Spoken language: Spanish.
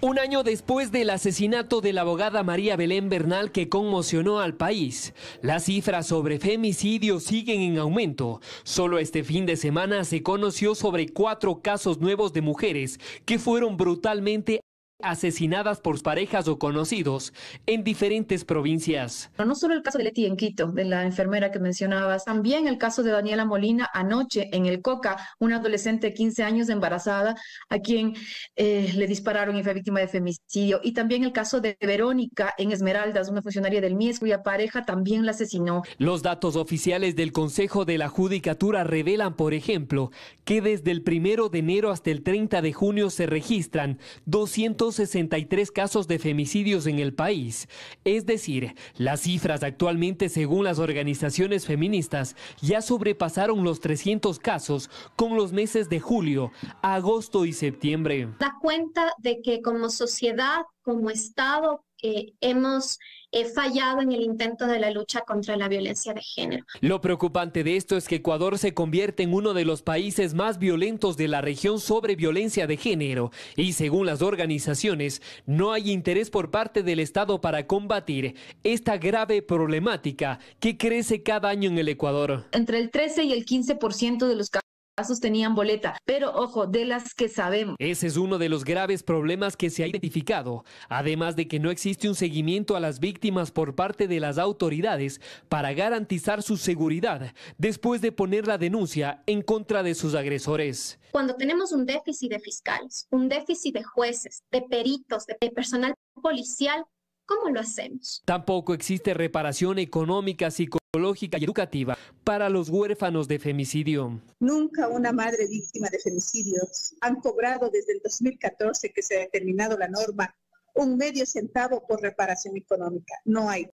Un año después del asesinato de la abogada María Belén Bernal que conmocionó al país, las cifras sobre femicidios siguen en aumento. Solo este fin de semana se conoció sobre cuatro casos nuevos de mujeres que fueron brutalmente asesinadas por parejas o conocidos en diferentes provincias. No solo el caso de Leti en Quito, de la enfermera que mencionabas, también el caso de Daniela Molina anoche en el Coca, una adolescente de 15 años embarazada a quien eh, le dispararon y fue víctima de femicidio. Y también el caso de Verónica en Esmeraldas, una funcionaria del MIES cuya pareja también la asesinó. Los datos oficiales del Consejo de la Judicatura revelan, por ejemplo, que desde el primero de enero hasta el 30 de junio se registran 200 63 casos de femicidios en el país. Es decir, las cifras actualmente según las organizaciones feministas ya sobrepasaron los 300 casos con los meses de julio, agosto y septiembre. Da cuenta de que como sociedad, como Estado, hemos eh, fallado en el intento de la lucha contra la violencia de género. Lo preocupante de esto es que Ecuador se convierte en uno de los países más violentos de la región sobre violencia de género y según las organizaciones no hay interés por parte del Estado para combatir esta grave problemática que crece cada año en el Ecuador. Entre el 13 y el 15% de los sostenían tenían boleta, pero ojo, de las que sabemos. Ese es uno de los graves problemas que se ha identificado, además de que no existe un seguimiento a las víctimas por parte de las autoridades para garantizar su seguridad después de poner la denuncia en contra de sus agresores. Cuando tenemos un déficit de fiscales, un déficit de jueces, de peritos, de personal policial, ¿Cómo lo hacemos? Tampoco existe reparación económica, psicológica y educativa para los huérfanos de femicidio. Nunca una madre víctima de femicidios han cobrado desde el 2014 que se ha determinado la norma un medio centavo por reparación económica. No hay.